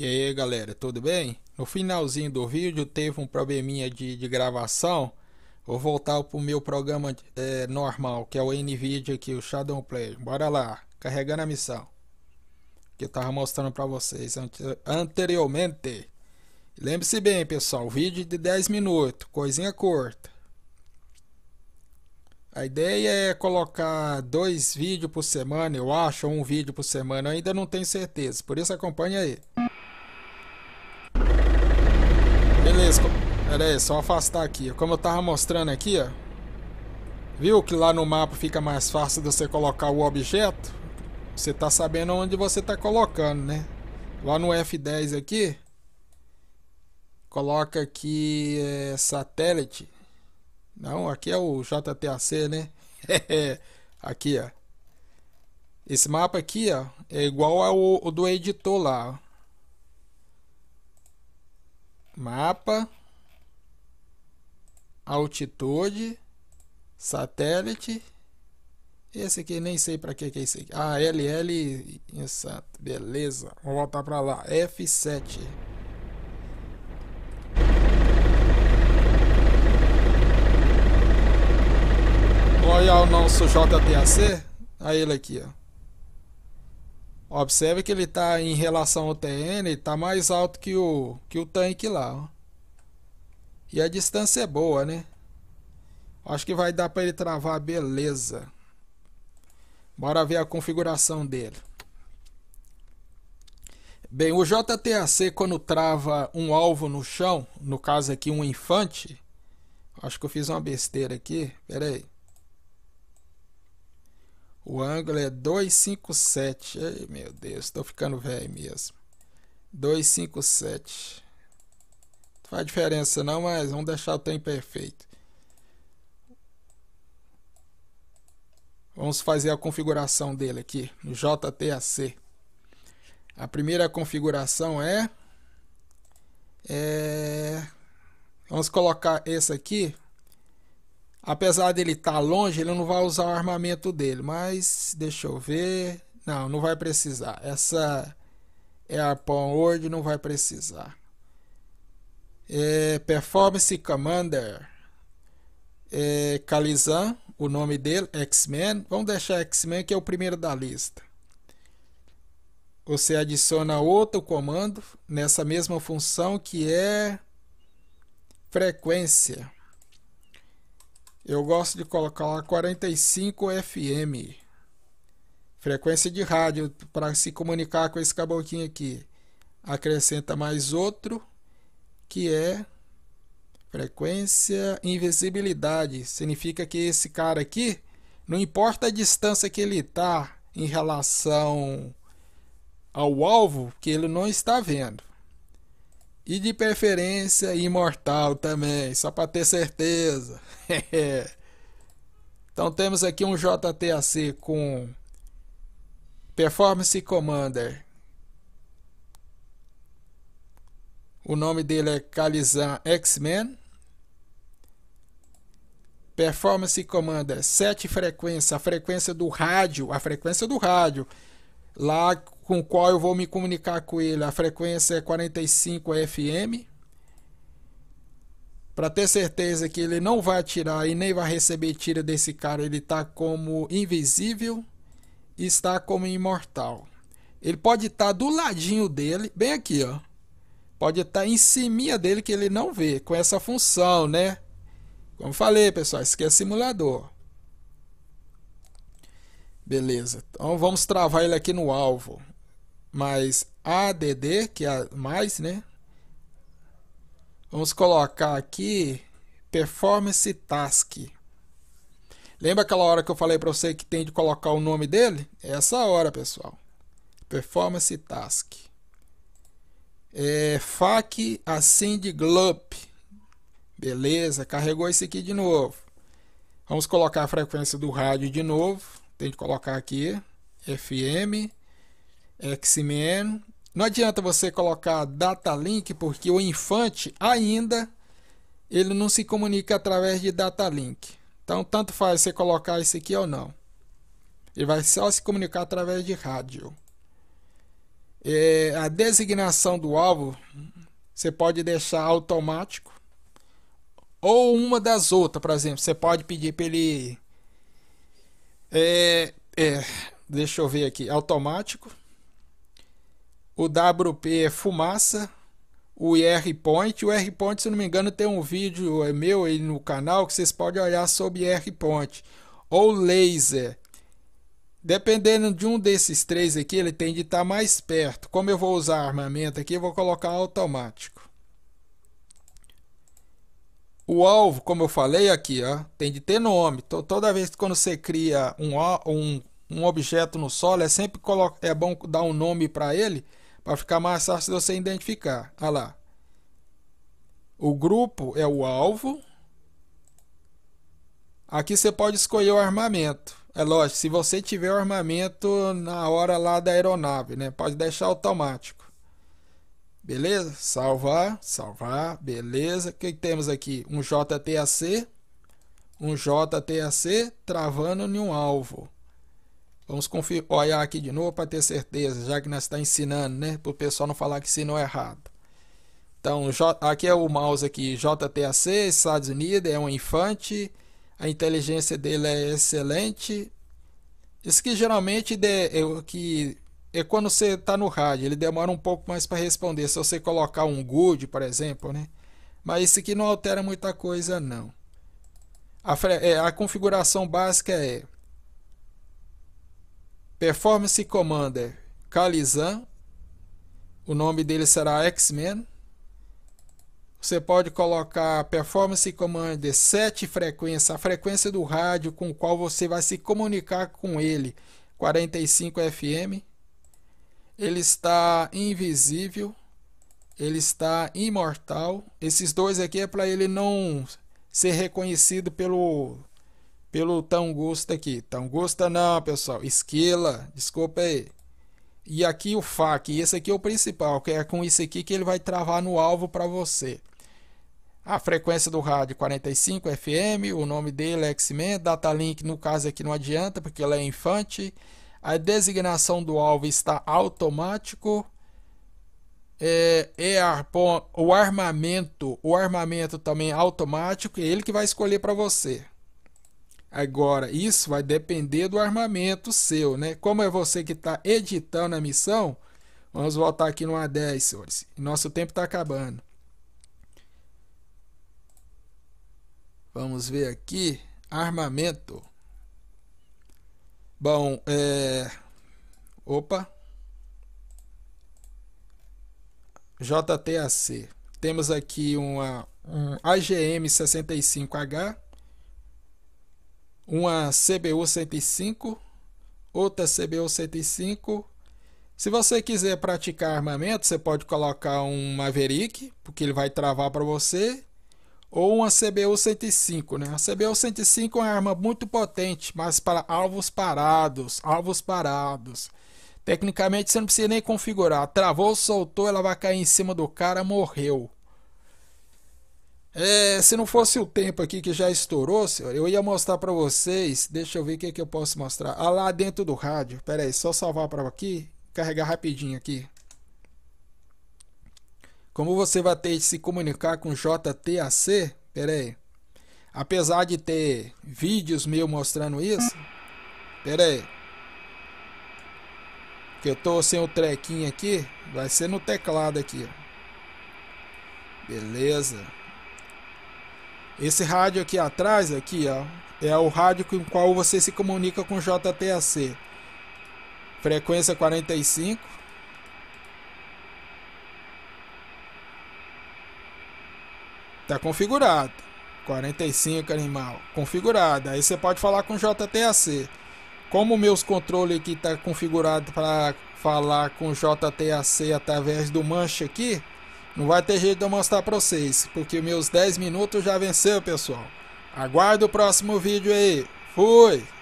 E aí galera, tudo bem? No finalzinho do vídeo teve um probleminha de, de gravação Vou voltar pro meu programa é, normal, que é o NVIDIA aqui, o Shadow Play Bora lá, carregando a missão Que eu tava mostrando para vocês anteriormente Lembre-se bem pessoal, vídeo de 10 minutos, coisinha curta a ideia é colocar dois vídeos por semana, eu acho, ou um vídeo por semana, eu ainda não tenho certeza, por isso acompanha aí. vocês. Pera aí, só afastar aqui. Como eu tava mostrando aqui, ó. Viu que lá no mapa fica mais fácil de você colocar o objeto? Você tá sabendo onde você tá colocando, né? Lá no F10 aqui, coloca aqui é, satélite. Não, aqui é o JTAC, né? aqui, ó. Esse mapa aqui, ó, é igual ao, ao do editor lá, ó mapa, altitude, satélite. Esse aqui nem sei para que, que é isso aqui. Ah, LL exato, Beleza. Vou voltar para lá. F7. Olha o nosso JTAC. A ele aqui, ó. Observe que ele está em relação ao TN, está mais alto que o, que o tanque lá. Ó. E a distância é boa, né? Acho que vai dar para ele travar, beleza. Bora ver a configuração dele. Bem, o JTAC quando trava um alvo no chão, no caso aqui um infante, acho que eu fiz uma besteira aqui, Peraí. aí. O ângulo é 257. Ai, meu Deus, estou ficando velho mesmo. 257. Não faz diferença não, mas vamos deixar o tempo perfeito. Vamos fazer a configuração dele aqui, no JTAC. A primeira configuração é, é... Vamos colocar esse aqui Apesar dele estar tá longe, ele não vai usar o armamento dele. Mas deixa eu ver. Não, não vai precisar. Essa é a Word, não vai precisar. É, Performance Commander. É, Kalizan, o nome dele, X-Men. Vamos deixar X-Men, que é o primeiro da lista. Você adiciona outro comando nessa mesma função que é frequência. Eu gosto de colocar 45 FM. Frequência de rádio para se comunicar com esse caboclinho aqui. Acrescenta mais outro que é frequência invisibilidade. Significa que esse cara aqui, não importa a distância que ele está em relação ao alvo, que ele não está vendo. E de preferência imortal também, só para ter certeza. então temos aqui um JTAC com Performance Commander. O nome dele é Kalizan X-Men. Performance Commander, sete frequência a frequência do rádio, a frequência do rádio. Lá com o qual eu vou me comunicar com ele. A frequência é 45 FM. Para ter certeza que ele não vai atirar e nem vai receber tira desse cara, ele está como invisível e está como imortal. Ele pode estar tá do ladinho dele, bem aqui, ó. Pode estar tá em cima dele que ele não vê, com essa função, né? Como falei, pessoal, isso aqui é simulador. Beleza. Então vamos travar ele aqui no alvo mais ADD, que é mais, né? Vamos colocar aqui Performance Task. Lembra aquela hora que eu falei para você que tem de colocar o nome dele? É essa hora, pessoal. Performance Task. É, FAC Ascend assim Glup. Beleza, carregou esse aqui de novo. Vamos colocar a frequência do rádio de novo. Tem de colocar aqui. FM XMN. Não adianta você colocar data link porque o infante ainda ele não se comunica através de data link. Então tanto faz você colocar esse aqui ou não. Ele vai só se comunicar através de rádio. É, a designação do alvo você pode deixar automático ou uma das outras, por exemplo, você pode pedir para ele é, é, deixa eu ver aqui, automático o WP é fumaça, o IR Point. O IR Point, se não me engano, tem um vídeo é meu aí no canal que vocês podem olhar sobre IR Point. Ou laser. Dependendo de um desses três aqui, ele tem de estar tá mais perto. Como eu vou usar armamento aqui, eu vou colocar automático. O alvo, como eu falei aqui, ó, tem de ter nome. T toda vez que quando você cria um, um, um objeto no solo, é sempre é bom dar um nome para ele Vai ficar mais fácil se você identificar. Olha lá. O grupo é o alvo. Aqui você pode escolher o armamento. É lógico, se você tiver o armamento na hora lá da aeronave, né? Pode deixar automático. Beleza? Salvar, salvar, beleza. O que temos aqui? Um JTAC, um JTAC travando em um alvo. Vamos olhar aqui de novo para ter certeza, já que nós está ensinando, né? Para o pessoal não falar que ensinou errado. Então, J, aqui é o mouse aqui, JTAC, Estados Unidos, é um infante. A inteligência dele é excelente. Isso que geralmente de, é, que é quando você está no rádio, ele demora um pouco mais para responder. Se você colocar um good, por exemplo, né? Mas isso aqui não altera muita coisa, não. A, é, a configuração básica é Performance Commander Kalizan. O nome dele será X-Men. Você pode colocar Performance Commander 7 frequência, a frequência do rádio com o qual você vai se comunicar com ele, 45 FM. Ele está invisível, ele está imortal. Esses dois aqui é para ele não ser reconhecido pelo pelo Tangusta aqui. Tangusta não, pessoal. Esquila, desculpa aí. E aqui o FAC, esse aqui é o principal, que é com isso aqui que ele vai travar no alvo para você. A frequência do rádio 45 FM, o nome dele é X-Men, data link no caso aqui não adianta porque ela é infante. A designação do alvo está automático. É, é o armamento, o armamento também é automático, é ele que vai escolher para você. Agora, isso vai depender do armamento seu, né? Como é você que está editando a missão, vamos voltar aqui no A10, senhores. Nosso tempo está acabando. Vamos ver aqui. Armamento. Bom, é... Opa. JTAC. Temos aqui uma, um AGM-65H uma CBU 105, outra CBU 105. Se você quiser praticar armamento, você pode colocar um Maverick, porque ele vai travar para você, ou uma CBU 105, né? A CBU 105 é uma arma muito potente, mas para alvos parados, alvos parados. Tecnicamente você não precisa nem configurar. Travou, soltou, ela vai cair em cima do cara, morreu. É, se não fosse o tempo aqui que já estourou, senhor, eu ia mostrar para vocês. Deixa eu ver o que, que eu posso mostrar. Ah, lá dentro do rádio. Pera aí, só salvar para aqui. Carregar rapidinho aqui. Como você vai ter de se comunicar com JTAC? Pera aí. Apesar de ter vídeos meu mostrando isso. Pera aí. Que eu tô sem o trequinho aqui. Vai ser no teclado aqui. Beleza. Esse rádio aqui atrás, aqui, ó, é o rádio com o qual você se comunica com o JTAC. Frequência 45. Tá configurado. 45 animal, configurado. Aí você pode falar com o JTAC. Como meus controles aqui tá configurado para falar com o JTAC através do manche aqui, não vai ter jeito de eu mostrar pra vocês, porque meus 10 minutos já venceu, pessoal. Aguarde o próximo vídeo aí. Fui!